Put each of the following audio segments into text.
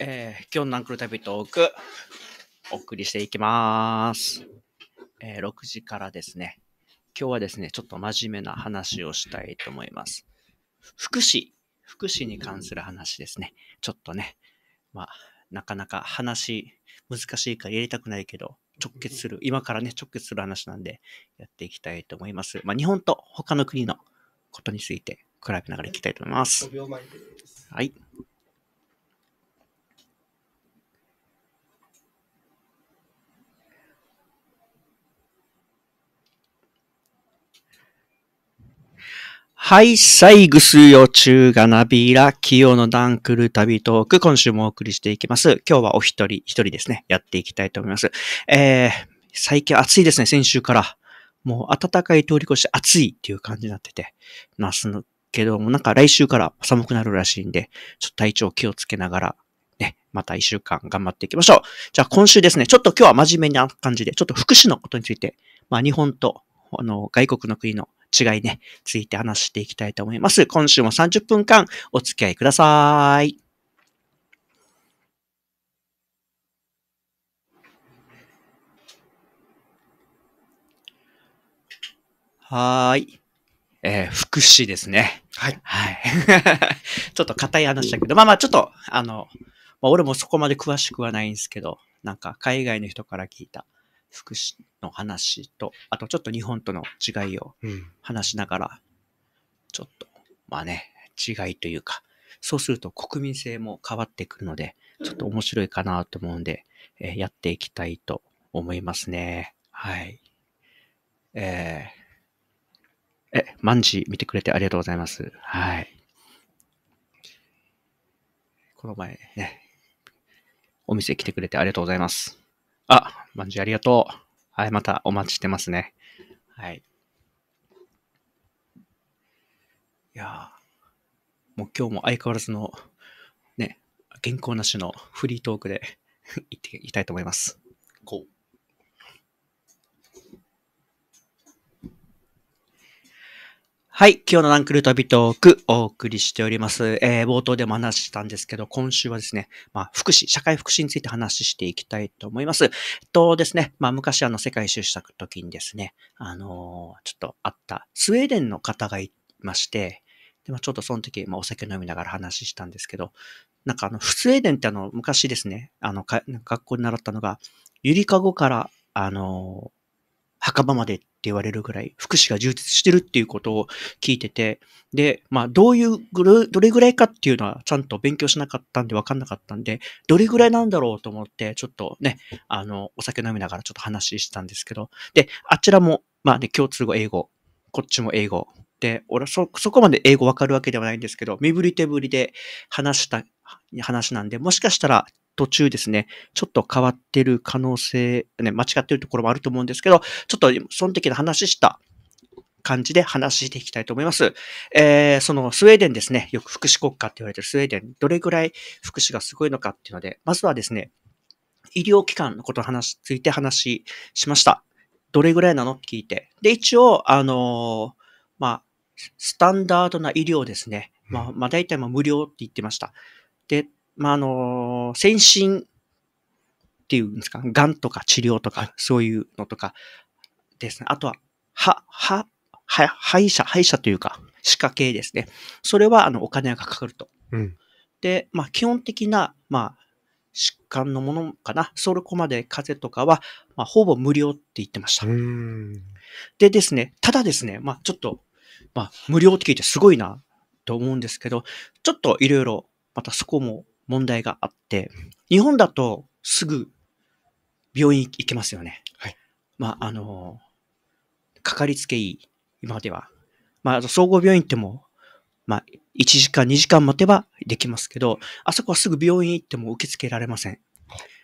えー、今日のアンクル旅トーク、お送りしていきます。えー、6時からですね、今日はですね、ちょっと真面目な話をしたいと思います。福祉、福祉に関する話ですね。ちょっとね、まあ、なかなか話、難しいからやりたくないけど、直結する、今からね、直結する話なんで、やっていきたいと思います。まあ、日本と他の国のことについて比べながらいきたいと思います。はい。はい、さいぐすよ中がなびら、清のダンクル旅トーク、今週もお送りしていきます。今日はお一人、一人ですね、やっていきたいと思います。えー、最近暑いですね、先週から。もう暖かい通り越して暑いっていう感じになってて、ますのけども、なんか来週から寒くなるらしいんで、ちょっと体調気をつけながら、ね、また一週間頑張っていきましょう。じゃあ今週ですね、ちょっと今日は真面目な感じで、ちょっと福祉のことについて、まあ日本と、あの、外国の国の違いね、ついて話していきたいと思います。今週も30分間お付き合いください。はい。えー、福祉ですね。はい。はい。ちょっと硬い話だけど、まあまあちょっと、あの、まあ、俺もそこまで詳しくはないんですけど、なんか海外の人から聞いた福祉の話と、あとちょっと日本との違いを話しながら、ちょっと、まあね、違いというか、そうすると国民性も変わってくるので、ちょっと面白いかなと思うんで、えー、やっていきたいと思いますね。はい。えー、え、万事見てくれてありがとうございます。はい。この前ね、お店来てくれてありがとうございます。あ、マんありがとう。はい、またお待ちしてますね。はい。いやもう今日も相変わらずの、ね、原稿なしのフリートークで行 っていきたいと思います。こう。はい。今日のランクル旅トークお送りしております。えー、冒頭でも話したんですけど、今週はですね、まあ、福祉、社会福祉について話していきたいと思います。えっとですね、まあ、昔あの、世界一周した時にですね、あのー、ちょっとあった、スウェーデンの方がいまして、で、まあ、ちょっとその時、まあ、お酒飲みながら話したんですけど、なんかあの、スウェーデンってあの、昔ですね、あの、か学校に習ったのが、ゆりかごから、あのー、墓場までっ言われるぐらい、福祉が充実してるっていうことを聞いてて、で、まあ、どういうどれぐらいかっていうのはちゃんと勉強しなかったんで分かんなかったんで、どれぐらいなんだろうと思って、ちょっとね、あの、お酒飲みながらちょっと話したんですけど、で、あちらも、まあね、共通語英語、こっちも英語。で、俺そ、そこまで英語わかるわけではないんですけど、身振り手振りで話した話なんで、もしかしたら途中ですね、ちょっと変わってる可能性、ね、間違ってるところもあると思うんですけど、ちょっとその時の話した感じで話していきたいと思います。えー、そのスウェーデンですね、よく福祉国家って言われてるスウェーデン、どれぐらい福祉がすごいのかっていうので、まずはですね、医療機関のことを話、ついて話しました。どれぐらいなのって聞いて。で、一応、あのー、まあ、スタンダードな医療ですね。まあ、まあ、大体まあ無料って言ってました。で、まあ、あの、先進っていうんですか、癌とか治療とか、そういうのとかですね。あとは、は、は、は、歯医者、歯医者というか、歯科系ですね。それは、あの、お金がかかると。うん、で、まあ、基本的な、まあ、疾患のものかな。それこまで風邪とかは、まあ、ほぼ無料って言ってました。でですね、ただですね、まあ、ちょっと、まあ、無料って聞いてすごいなと思うんですけど、ちょっといろいろ、またそこも問題があって、日本だとすぐ病院行けますよね。はい。まあ、あの、かかりつけ医、今では。まあ、総合病院っても、まあ、1時間、2時間待てばできますけど、あそこはすぐ病院行っても受け付けられません。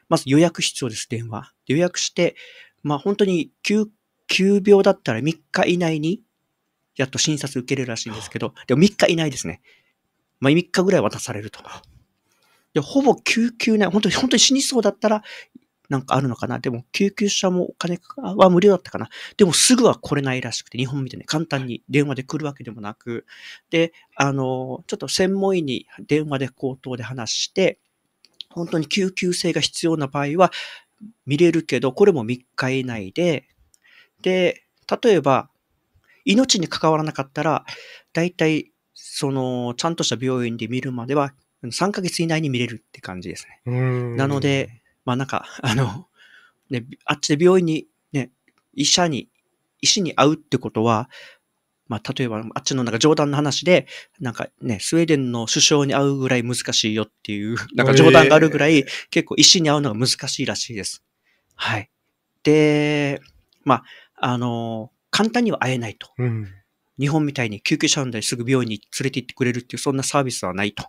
まず予約必要です、電話。予約して、まあ、本当に急、急病だったら3日以内に、やっと診察受けれるらしいんですけど、でも3日以内ですね。まあ、3日ぐらい渡されると。で、ほぼ救急ね、本当に、本当に死にそうだったら、なんかあるのかな。でも、救急車もお金は無料だったかな。でも、すぐは来れないらしくて、日本みたいに簡単に電話で来るわけでもなく、で、あの、ちょっと専門医に電話で口頭で話して、本当に救急性が必要な場合は、見れるけど、これも3日以内で、で、例えば、命に関わらなかったら、大体、その、ちゃんとした病院で見るまでは3ヶ月以内に見れるって感じですね。なので、まあなんか、あの、ね、あっちで病院に、ね、医者に、医師に会うってことは、まあ例えばあっちのなんか冗談の話で、なんかね、スウェーデンの首相に会うぐらい難しいよっていう、なんか冗談があるぐらい、結構医師に会うのが難しいらしいです。はい。で、まあ、あの、簡単には会えないと。うん日本みたいに救急車運んですぐ病院に連れて行ってくれるっていう、そんなサービスはないと。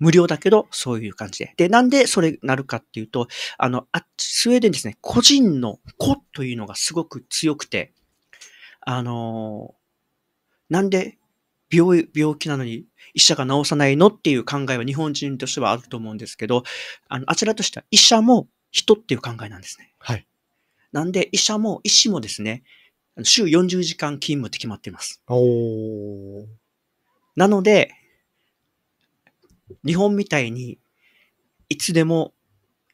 無料だけど、そういう感じで。で、なんでそれなるかっていうと、あの、あスウェーデンですね、個人の子というのがすごく強くて、あのなんで病病気なのに医者が治さないのっていう考えは日本人としてはあると思うんですけど、あのあちらとしては医者も人っていう考えなんですね。はい。なんで医者も医師もですね、週40時間勤務って決まっています。おなので、日本みたいに、いつでも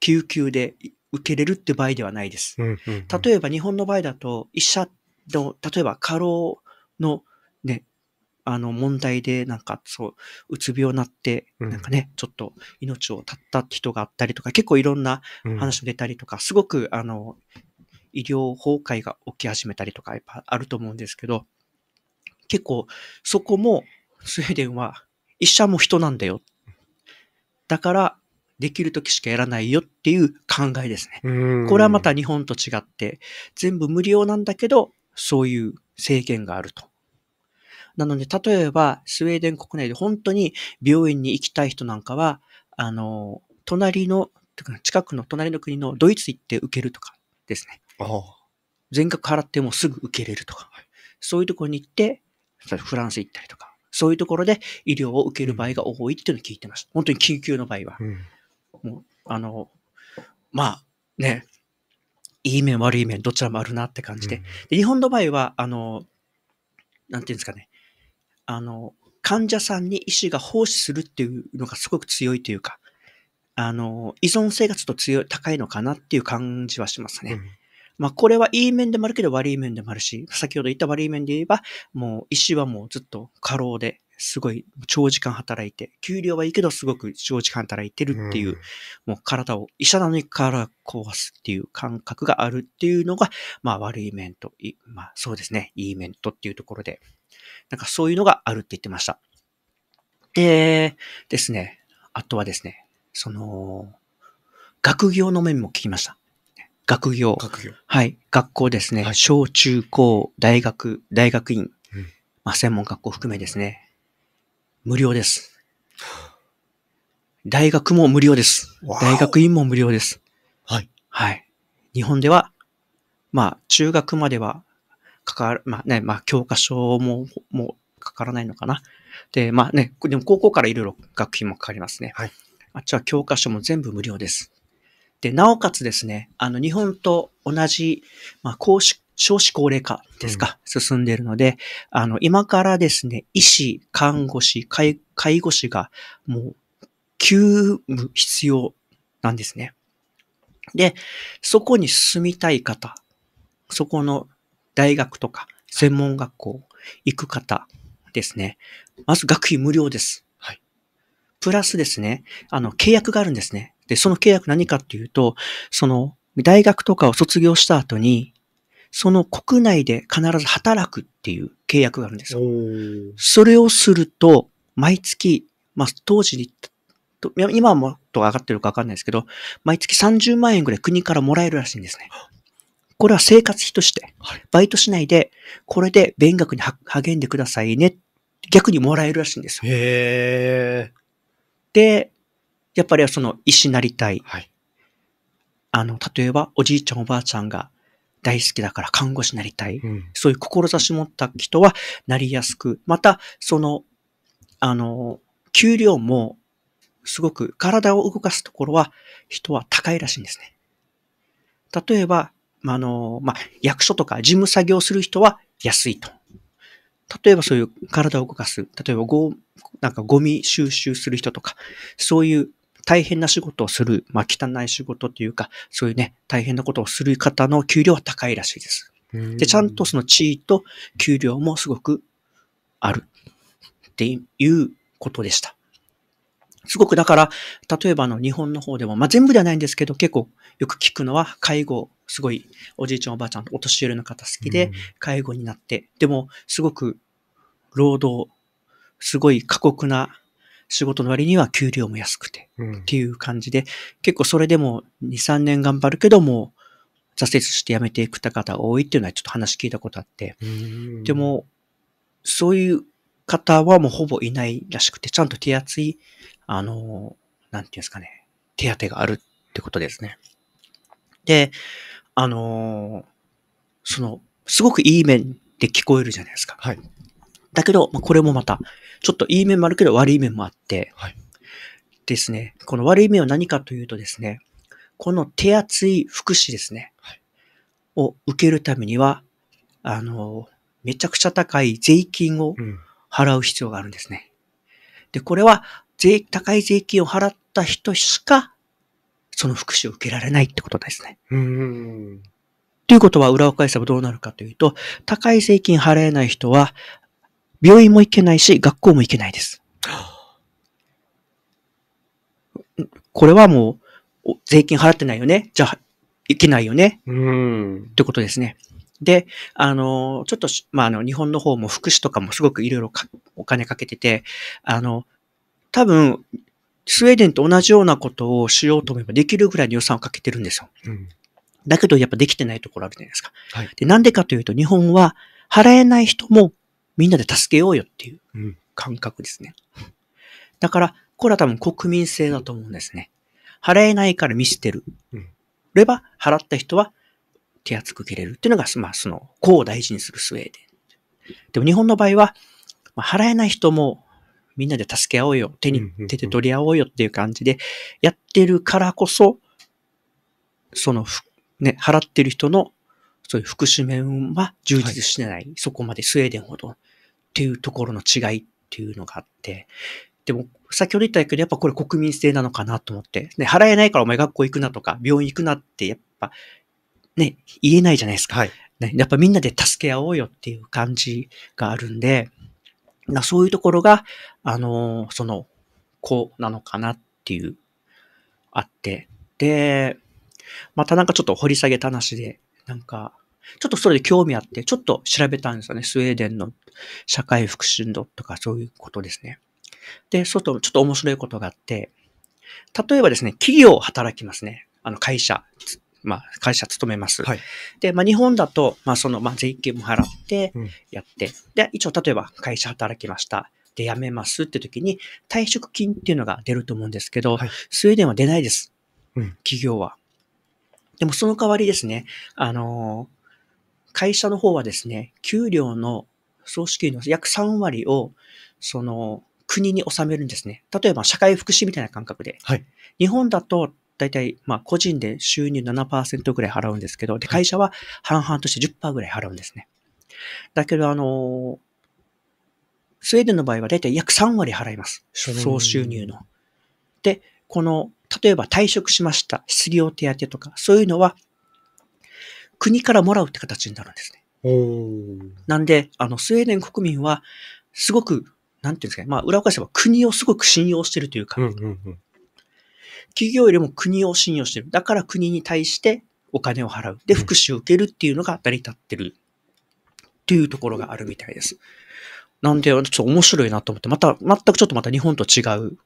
救急で受けれるって場合ではないです。うんうんうん、例えば日本の場合だと、医者の、例えば過労のね、あの問題でなんかそう、うつ病になって、なんかね、うん、ちょっと命を絶った人があったりとか、結構いろんな話も出たりとか、すごくあの、医療崩壊が起き始めたりとか、やっぱあると思うんですけど、結構そこもスウェーデンは医者も人なんだよっだからできる時しかやらないよっていう考えですね。これはまた日本と違って、全部無料なんだけど、そういう制限があると。なので、例えば、スウェーデン国内で本当に病院に行きたい人なんかは、あの、隣の、近くの隣の国のドイツ行って受けるとかですね。全額払ってもすぐ受けれるとか。そういうところに行って、フランス行ったりとか。そういうところで医療を受ける場合が多いっていうのを聞いてます。本当に緊急の場合は。うん、もう、あの、まあ、ね、いい面悪い面どちらもあるなって感じで。うん、で日本の場合は、あの、なんていうんですかね、あの、患者さんに医師が奉仕するっていうのがすごく強いというか、あの、依存性がちょっと強い、高いのかなっていう感じはしますね。うんまあ、これはいい面でもあるけど悪い面でもあるし、先ほど言った悪い面で言えば、もう医師はもうずっと過労で、すごい長時間働いて、給料はいいけどすごく長時間働いてるっていう、うん、もう体を医者なのにから壊すっていう感覚があるっていうのが、まあ悪い面と、まあそうですね、いい面とっていうところで、なんかそういうのがあるって言ってました。で、ですね、あとはですね、その、学業の面も聞きました。学業。学業。はい。学校ですね。はい、小中高、大学、大学院。うん、まあ、専門学校含めですね。無料です。大学も無料です。大学院も無料です。はい。はい。日本では、まあ、中学までは、かかる、まあね、まあ、教科書も、もう、かからないのかな。で、まあね、でも高校からいろいろ学費もかかりますね。はい。あっちは教科書も全部無料です。で、なおかつですね、あの、日本と同じ、まあ、公少子高齢化ですか、うん、進んでいるので、あの、今からですね、医師、看護師、介介護士が、もう、急務必要なんですね。で、そこに住みたい方、そこの大学とか専門学校行く方ですね。まず学費無料です。はい。プラスですね、あの、契約があるんですね。で、その契約何かっていうと、その大学とかを卒業した後に、その国内で必ず働くっていう契約があるんですよ。それをすると、毎月、まあ当時に、今はもっと上がってるかわかんないですけど、毎月30万円ぐらい国からもらえるらしいんですね。これは生活費として、バイトしないで、これで勉学に励んでくださいね、逆にもらえるらしいんですよ。へー。で、やっぱりその医師になりたい。はい、あの、例えばおじいちゃんおばあちゃんが大好きだから看護師になりたい。うん、そういう志持った人はなりやすく、また、その、あの、給料もすごく体を動かすところは人は高いらしいんですね。例えば、まあの、まあ、役所とか事務作業する人は安いと。例えばそういう体を動かす、例えばご、なんかゴミ収集する人とか、そういう大変な仕事をする、まあ、汚い仕事というか、そういうね、大変なことをする方の給料は高いらしいです。で、ちゃんとその地位と給料もすごくあるっていうことでした。すごくだから、例えばの日本の方でも、まあ、全部ではないんですけど、結構よく聞くのは介護、すごいおじいちゃんおばあちゃん、とお年寄りの方好きで、介護になって、でもすごく労働、すごい過酷な仕事の割には給料も安くて、っていう感じで、結構それでも2、3年頑張るけども、挫折して辞めていく方が多いっていうのはちょっと話聞いたことあって、でも、そういう方はもうほぼいないらしくて、ちゃんと手厚い、あの、なんていうんですかね、手当があるってことですね。で、あの、その、すごくいい面で聞こえるじゃないですか。はい。だけど、まあ、これもまた、ちょっといい面もあるけど悪い面もあって、はい、ですね、この悪い面は何かというとですね、この手厚い福祉ですね、はい、を受けるためには、あの、めちゃくちゃ高い税金を払う必要があるんですね。うん、で、これは税、高い税金を払った人しか、その福祉を受けられないってことですね。うんということは裏を返せばどうなるかというと、高い税金払えない人は、病院も行けないし、学校も行けないです。これはもう、税金払ってないよね。じゃあ、いけないよね。うん。ってことですね。で、あの、ちょっと、まあ、あの、日本の方も福祉とかもすごくいろいろお金かけてて、あの、多分、スウェーデンと同じようなことをしようと思えばできるぐらいの予算をかけてるんですよ。うん、だけど、やっぱできてないところあるじゃないですか。はい、でなんでかというと、日本は払えない人もみんなで助けようよっていう感覚ですね。だから、これは多分国民性だと思うんですね。払えないから見捨てる。れば、払った人は手厚く切れるっていうのが、まあ、その、こを大事にするスウェーデン。でも日本の場合は、ま払えない人もみんなで助け合おうよ、手に、手で取り合おうよっていう感じで、やってるからこそ、その、ね、払ってる人の、そういう福祉面は充実してない。はい、そこまでスウェーデンほどっていうところの違いっていうのがあって、でも、先ほど言ったけど、やっぱこれ国民性なのかなと思って、ね、払えないからお前学校行くなとか、病院行くなって、やっぱ、ね、言えないじゃないですか。はい、ね。やっぱみんなで助け合おうよっていう感じがあるんで、なそういうところが、あのー、その、こうなのかなっていう、あって。で、またなんかちょっと掘り下げた話で、なんか、ちょっとそれで興味あって、ちょっと調べたんですよね。スウェーデンの社会福祉度とかそういうことですね。で、そうと、ちょっと面白いことがあって、例えばですね、企業を働きますね。あの、会社、まあ、会社勤めます。はい、で、まあ、日本だと、まあ、その、まあ、税金も払ってやって、うん、で、一応、例えば会社働きました。で、辞めますって時に、退職金っていうのが出ると思うんですけど、はい、スウェーデンは出ないです。うん、企業は。でも、その代わりですね、あのー会社の方はですね、給料の総支給の約3割を、その、国に納めるんですね。例えば社会福祉みたいな感覚で。はい、日本だと、大体、まあ、個人で収入7%ぐらい払うんですけど、で、会社は半々として10%ぐらい払うんですね。だけど、あの、スウェーデンの場合は大体約3割払います。総収入の。で、この、例えば退職しました、失業手当とか、そういうのは国からもらうって形になるんですね。なんで、あの、スウェーデン国民は、すごく、なんていうんですかね、まあ、裏を返せば国をすごく信用してるというか、うんうんうん、企業よりも国を信用してる。だから国に対してお金を払う。で、福祉を受けるっていうのが成り立ってる。っていうところがあるみたいです。なんで、ちょっと面白いなと思って、また、全くちょっとまた日本と違う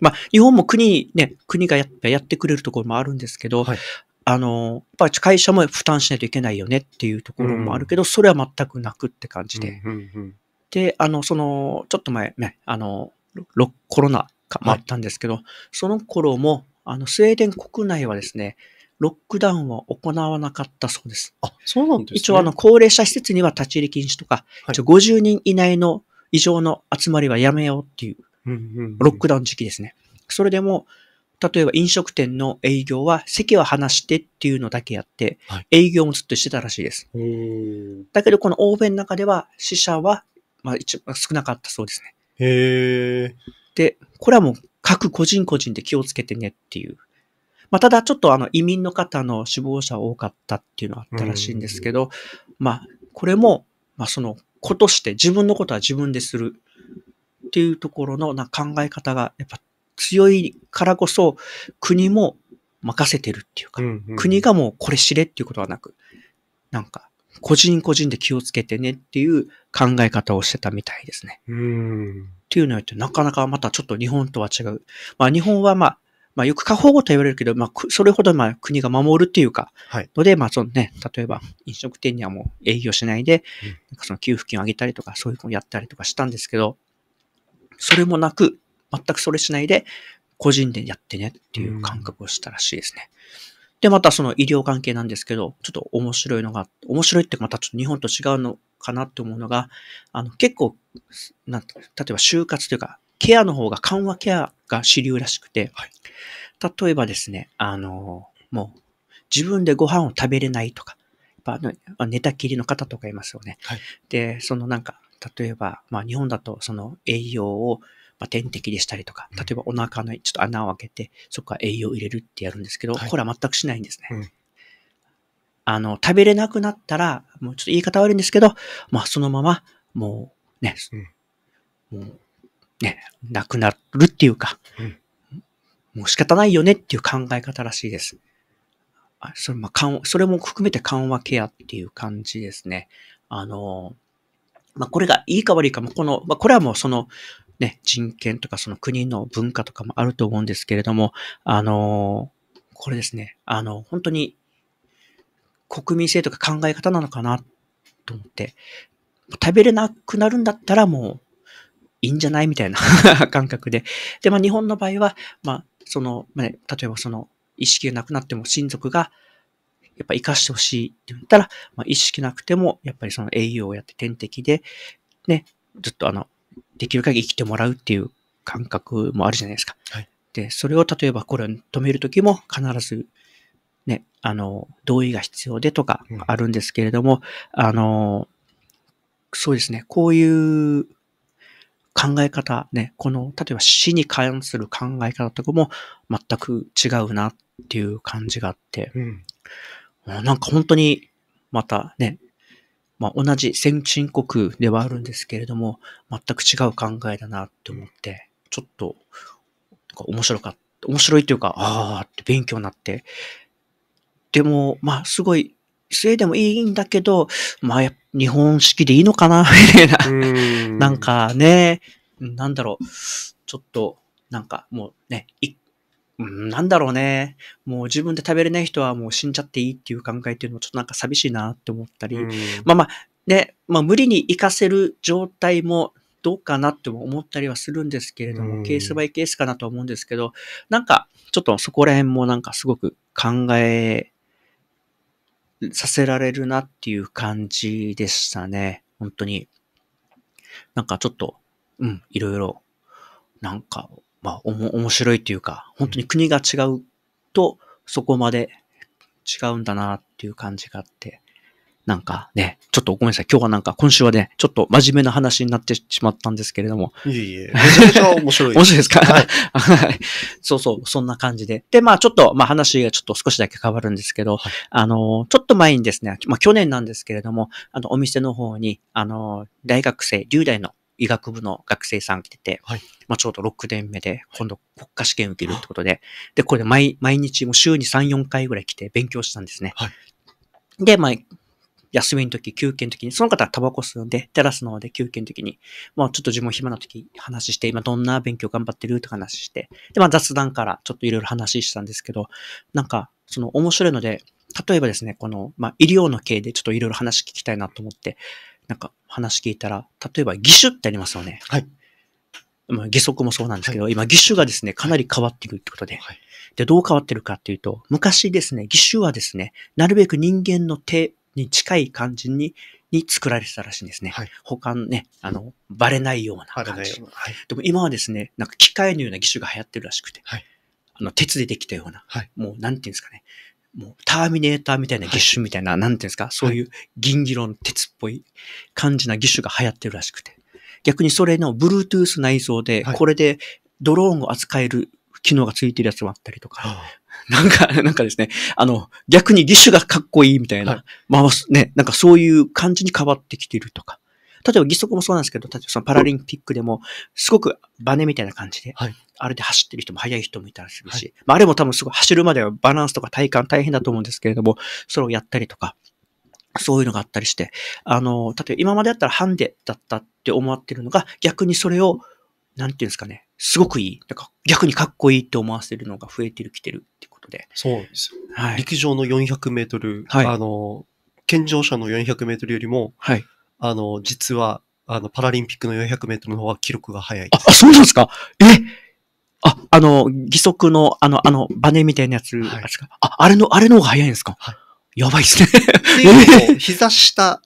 まあ、日本も国ね、国がやっやってくれるところもあるんですけど、はい、あの、やっぱ会社も負担しないといけないよねっていうところもあるけど、それは全くなくって感じで。で、あの、その、ちょっと前、あの、コロナもあったんですけど、はい、その頃も、あの、スウェーデン国内はですね、ロックダウンは行わなかったそうです。あ、そうなんですね。一応、あの、高齢者施設には立ち入り禁止とか、はい、一応50人以内の以上の集まりはやめようっていう、ロックダウン時期ですね。それでも、例えば飲食店の営業は席は離してっていうのだけやって、はい、営業もずっとしてたらしいです。だけどこの欧米の中では死者は、まあ、一番少なかったそうですね。で、これはもう各個人個人で気をつけてねっていう。まあ、ただちょっとあの移民の方の死亡者多かったっていうのはあったらしいんですけど、まあ、これも、まあ、その子として自分のことは自分でするっていうところのな考え方がやっぱ強いからこそ、国も任せてるっていうか、国がもうこれ知れっていうことはなく、なんか、個人個人で気をつけてねっていう考え方をしてたみたいですね。うんっていうのってなかなかまたちょっと日本とは違う。まあ日本はまあ、まあよく過保護と言われるけど、まあそれほどまあ国が守るっていうか、はい、ので、まあそのね、例えば飲食店にはもう営業しないで、うん、なんかその給付金を上げたりとかそういうのをやったりとかしたんですけど、それもなく、全くそれしないで、個人でやってねっていう感覚をしたらしいですね。で、またその医療関係なんですけど、ちょっと面白いのが、面白いってまたちょっと日本と違うのかなって思うのが、あの、結構、なん例えば就活というか、ケアの方が緩和ケアが主流らしくて、はい、例えばですね、あの、もう、自分でご飯を食べれないとか、やっぱ寝たきりの方とかいますよね。はい、で、そのなんか、例えば、まあ日本だとその栄養をまあ、点滴でしたりとか、例えばお腹のちょっと穴を開けて、そこから栄養を入れるってやるんですけど、はい、これは全くしないんですね。うん、あの、食べれなくなったら、もうちょっと言い方悪いんですけど、まあ、そのまま、もうね、うん、もうね、なくなるっていうか、うん、もう仕方ないよねっていう考え方らしいです。あそれまあ、それも含めて緩和ケアっていう感じですね。あの、まあ、これがいいか悪いかも、この、まあ、これはもうその、ね、人権とかその国の文化とかもあると思うんですけれども、あのこれですね、あの、本当に国民性とか考え方なのかなと思って、食べれなくなるんだったらもういいんじゃないみたいな 感覚で。で、まあ日本の場合は、まあその、まあ、ね、例えばその意識がなくなっても親族がやっぱ生かしてほしいって言ったら、まあ、意識なくても、やっぱりその栄養をやって点滴で、ね、ずっとあの、できる限り生きてもらうっていう感覚もあるじゃないですか。はい、で、それを例えばこれを止めるときも必ず、ね、あの、同意が必要でとかあるんですけれども、うん、あの、そうですね、こういう考え方ね、この、例えば死に関する考え方とかも全く違うなっていう感じがあって、うん、なんか本当にまたね、まあ、同じ先進国ではあるんですけれども、全く違う考えだなって思って、ちょっと、面白かった。面白いというか、ああって勉強になって。でも、まあ、すごい、スウェーデンもいいんだけど、まあ、日本式でいいのかな みたいな。なんかね、なんだろう。ちょっと、なんかもうね、うん、なんだろうね。もう自分で食べれない人はもう死んじゃっていいっていう考えっていうのもちょっとなんか寂しいなって思ったり、まあまあ、ね、まあ無理に活かせる状態もどうかなっても思ったりはするんですけれども、ケースバイケースかなと思うんですけど、なんかちょっとそこら辺もなんかすごく考えさせられるなっていう感じでしたね。本当に。なんかちょっと、うん、いろいろ、なんかまあ、おも、面白いっていうか、本当に国が違うと、そこまで違うんだなっていう感じがあって、なんかね、ちょっとごめんなさい、今日はなんか、今週はね、ちょっと真面目な話になってしまったんですけれども。いえいえ、めちゃめちゃ面白い。面白いですかはい。そうそう、そんな感じで。で、まあちょっと、まあ話がちょっと少しだけ変わるんですけど、はい、あの、ちょっと前にですね、まあ去年なんですけれども、あの、お店の方に、あの、大学生、留大の医学部の学生さん来てて、はい、まあ、ちょうど6年目で、今度国家試験受けるってことで、で、これ毎毎日も週に3、4回ぐらい来て勉強したんですね。はい、で、まあ、休みの時、休憩の時に、その方はタバコ吸うんで、テラスの方で休憩の時に、まあちょっと自分暇な時話して、今どんな勉強頑張ってるって話して、で、まあ雑談からちょっといろいろ話したんですけど、なんか、その面白いので、例えばですね、この、まあ医療の系でちょっといろいろ話聞きたいなと思って、なんか話聞いたら、例えば義手ってありますよね。はい。まあ、義足もそうなんですけど、はい、今義手がですね、かなり変わってくるってことで、はい、で、どう変わってるかっていうと、昔ですね、義手はですね、なるべく人間の手に近い感じに、に作られてたらしいんですね。はい、他のね、あの、バレないような感じ。はい、でも今はですね、なんか機械のような義手が流行ってるらしくて、はい、あの、鉄でできたような、はい、もうなんていうんですかね、もうターミネーターみたいな義手みたいな、はい、なんていうんですか、そういう銀色の鉄っぽい感じな義手が流行ってるらしくて。逆にそれの Bluetooth 内蔵で、これでドローンを扱える機能がついてるやつもあったりとか、はい、なんか、なんかですね、あの、逆に義手がかっこいいみたいな、はい、まあね、なんかそういう感じに変わってきてるとか、例えば義足もそうなんですけど、例えばそのパラリンピックでも、すごくバネみたいな感じで、はい、あれで走ってる人も速い人もいたりするし、はい、まあ、あれも多分すごい走るまではバランスとか体幹大変だと思うんですけれども、それをやったりとか、そういうのがあったりして、あの、例えば今までだったらハンデだったって思ってるのが、逆にそれを、なんていうんですかね、すごくいい。なんか逆にかっこいいって思わせるのが増えてる、きてるってことで。そうですはい、陸上の400メートル、はい、あの、健常者の400メートルよりも、はい、あの、実は、あの、パラリンピックの400メートルの方が記録が早いあ。そうなんですかえあ、あの、義足の、あの、あの、バネみたいなやつ、はいあ、あれの、あれの方が早いんですか、はい、やばいっすね。っていう膝下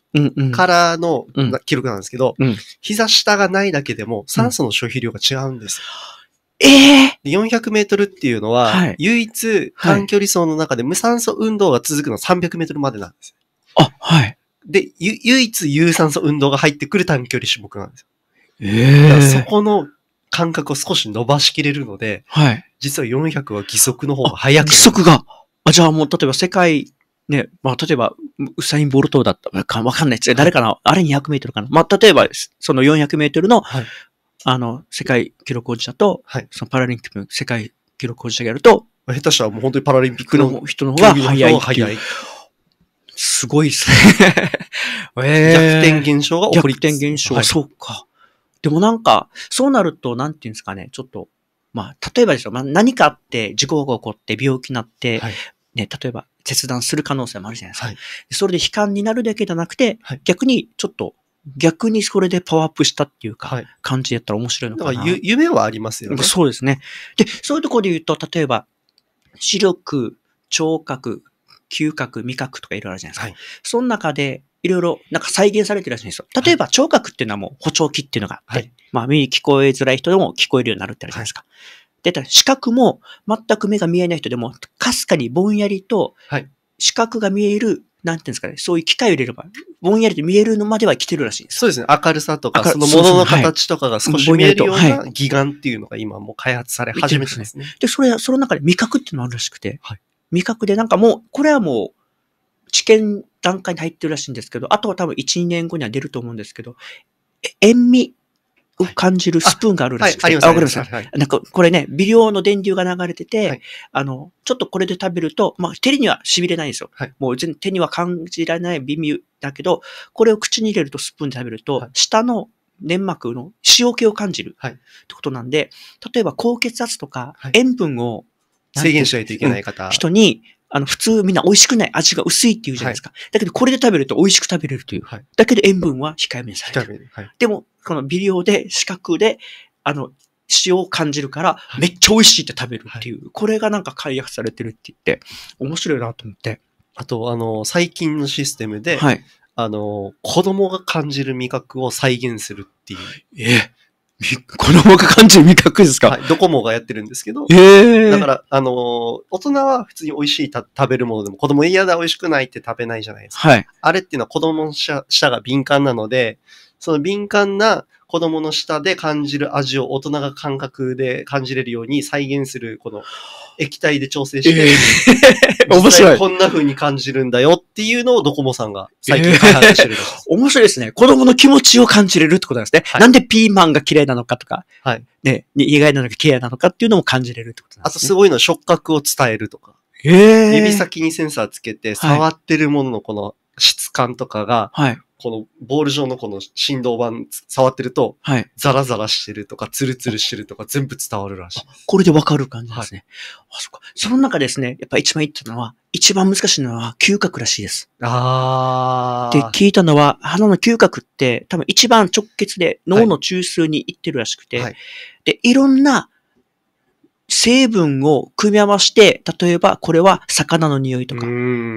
からの記録なんですけど、うんうん、膝下がないだけでも酸素の消費量が違うんです。うん、ええー、!400 メートルっていうのは、はい、唯一短距離走の中で無酸素運動が続くのは300メートルまでなんです。あ、はい。で、ゆ唯一有酸素運動が入ってくる短距離種目なんですよ。ええー、そこの感覚を少し伸ばしきれるので、はい。実は400は義足の方が速く義足があ、じゃあもう例えば世界、ね、まあ例えば、ウサイン・ボルトだったわかんないです誰かな、はい、あれ200メートルかな。まあ例えば、その400メートルの、はい、あの、世界記録保持者と、はい、そのパラリンピックの世界記録保持者がやると、下手したらもう本当にパラリンピックの人の方が速いい。ていすごいっすね。えー、逆転現象が起こり逆転現象。そうか。でもなんか、そうなると、なんていうんですかね、ちょっと、まあ、例えばですよ、まあ、何かあって事故が起こって病気になって、はい、ね、例えば切断する可能性もあるじゃないですか。はい、それで悲観になるだけじゃなくて、はい、逆にちょっと、逆にそれでパワーアップしたっていうか、感じでやったら面白いのかな。だから夢はありますよね。そうですね。で、そういうところで言うと、例えば、視力、聴覚、嗅覚、味覚とかいろいろあるじゃないですか。はい、その中で、いろいろ、なんか再現されてるらしいんですよ。例えば、聴覚っていうのはもう補聴器っていうのがあって、はい、まあ、耳に聞こえづらい人でも聞こえるようになるってあるじゃないですか。で、視覚も全く目が見えない人でも、かすかにぼんやりと、視覚が見える、なんていうんですかね、そういう機械を入れれば、ぼんやりと見えるのまでは来てるらしいんです。そうですね。明るさとか、そのものの形とかが少し見えるような義眼っていうのが今もう開発され始めてますね。で、それ、その中で味覚っていうのもあるらしくて、はい、味覚でなんかもう、これはもう、治験段階に入ってるらしいんですけど、あとは多分1、2年後には出ると思うんですけど、塩味を感じるスプーンがあるらしくて。はい、はい、あ、わかりました。なんか、これね、微量の電流が流れてて、はい、あの、ちょっとこれで食べると、まあ、手には痺れないんですよ。はい、もう手には感じられない微妙だけど、これを口に入れるとスプーンで食べると、下の粘膜の塩気を感じるってことなんで、例えば高血圧とか塩分を制限しないといけない方。うん、人に、あの、普通みんな美味しくない味が薄いって言うじゃないですか。はい、だけど、これで食べると美味しく食べれるという。はい、だけど、塩分は控えめにされてる。はい、でも、この微量で、四角で、あの、塩を感じるから、めっちゃ美味しいって食べるっていう。これがなんか解約されてるって言って、面白いなと思って。あと、あの、最近のシステムで、あの、子供が感じる味覚を再現するっていう。ええ。このまま漢字味覚ですかはい、ドコモがやってるんですけど。えー、だから、あのー、大人は普通に美味しいた食べるものでも、子供嫌だ、美味しくないって食べないじゃないですか。はい。あれっていうのは子供の舌が敏感なので、その敏感な子供の舌で感じる味を大人が感覚で感じれるように再現する、この液体で調整して、面白い。こんな風に感じるんだよっていうのをドコモさんが 最近話してる、面白いですね。子供の気持ちを感じれるってことなんですね。はい、なんでピーマンが嫌いなのかとか、はい、ね、意外なのかケアなのかっていうのも感じれるってことなんです、ね、あとすごいのは触覚を伝えるとか。え指先にセンサーつけて、触ってるもののこの質感とかが、はい、このボール状のこの振動板触ってると、はい。ザラザラしてるとか、ツルツルしてるとか、全部伝わるらしい。これでわかる感じですね。はい、あ、そっか。その中ですね、やっぱ一番言ったのは、一番難しいのは嗅覚らしいです。あーで聞いたのは、鼻の嗅覚って多分一番直結で脳の中枢に行ってるらしくて、はい、はい、で、いろんな成分を組み合わせて、例えばこれは魚の匂いとか、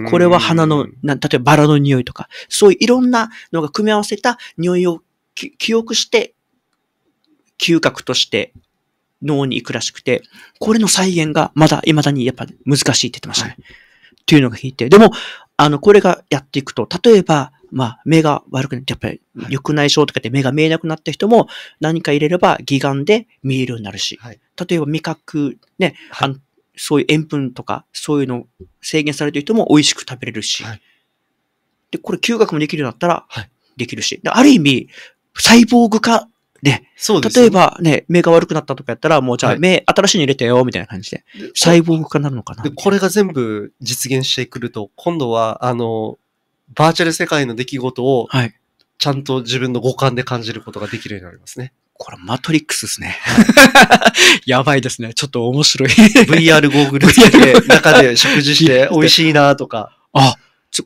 これは花の、な例えばバラの匂いとか、そういういろんなのが組み合わせた匂いを記憶して、嗅覚として脳に行くらしくて、これの再現がまだ未だにやっぱ難しいって言ってましたね。はい、っていうのが聞いて。でも、あの、これがやっていくと、例えば、まあ、目が悪くなって、やっぱり、緑内障とかって目が見えなくなった人も、何か入れれば義眼で見えるようになるし、はい、例えば味覚、ね、はい、あそういう塩分とか、そういうの制限されてる人も美味しく食べれるし、はい、で、これ嗅覚もできるようになったら、できるし、ある意味、サイボーグ化ね。そうです、ね、例えばね、目が悪くなったとかやったら、もうじゃあ目、新しいの入れてよ、みたいな感じで。細胞化になるのかなこれが全部実現してくると、今度は、あの、バーチャル世界の出来事を、はい。ちゃんと自分の五感で感じることができるようになりますね。これ、マトリックスですね。やばいですね。ちょっと面白い。VR ゴーグルつて、中で食事して美味しいなとか。あ、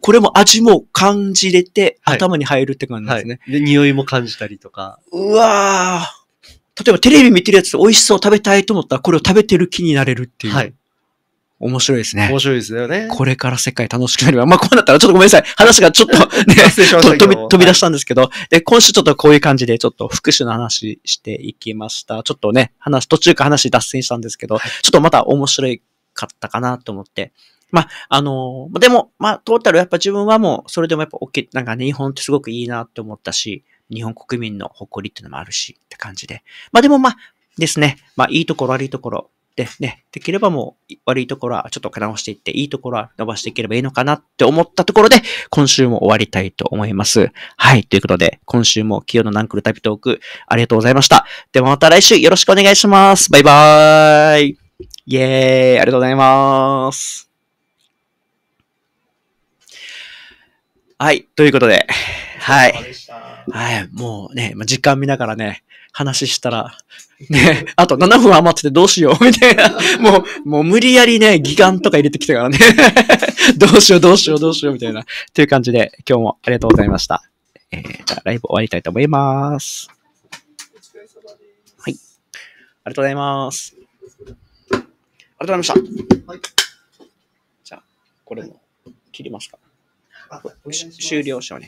これも味も感じれて、頭に入るって感じですね。で、匂いも感じたりとか。うわー例えばテレビ見てるやつ美味しそう食べたいと思ったら、これを食べてる気になれるっていう。はい。面白いですね。面白いですよね。これから世界楽しくなります。まあ、こうなったらちょっとごめんなさい。話がちょっと ね、飛び、飛び出したんですけど、はい、で、今週ちょっとこういう感じでちょっと復習の話していきました。ちょっとね、話、途中から話脱線したんですけど、はい、ちょっとまた面白かったかなと思って。まあ、あのー、でも、まあ、トータルやっぱ自分はもう、それでもやっぱ OK、なんかね、日本ってすごくいいなって思ったし、日本国民の誇りっていうのもあるし、って感じで。まあでもまあ、ですね。まあいいところ悪いところ、でね、できればもう悪いところはちょっと直していって、いいところは伸ばしていければいいのかなって思ったところで、今週も終わりたいと思います。はい、ということで、今週も清野ナンクル旅トーク、ありがとうございました。ではまた来週よろしくお願いします。バイバーイイェーイありがとうございます。はい。ということで、はい。はい。もうね、時間見ながらね、話したら、ね、あと7分余っててどうしよう、みたいな。もう、もう無理やりね、義眼とか入れてきたからね。どうしよう、どうしよう、どうしよう、みたいな。という感じで、今日もありがとうございました。えー、じゃあ、ライブ終わりたいと思います。はい。ありがとうございます。ありがとうございました。はい、じゃあ、これも切りますか。終了しね。